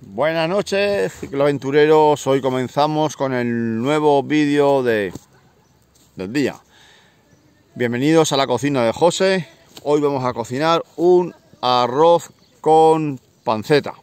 Buenas noches, cicloaventureros. Hoy comenzamos con el nuevo vídeo del día. Bienvenidos a la cocina de José. Hoy vamos a cocinar un arroz con panceta.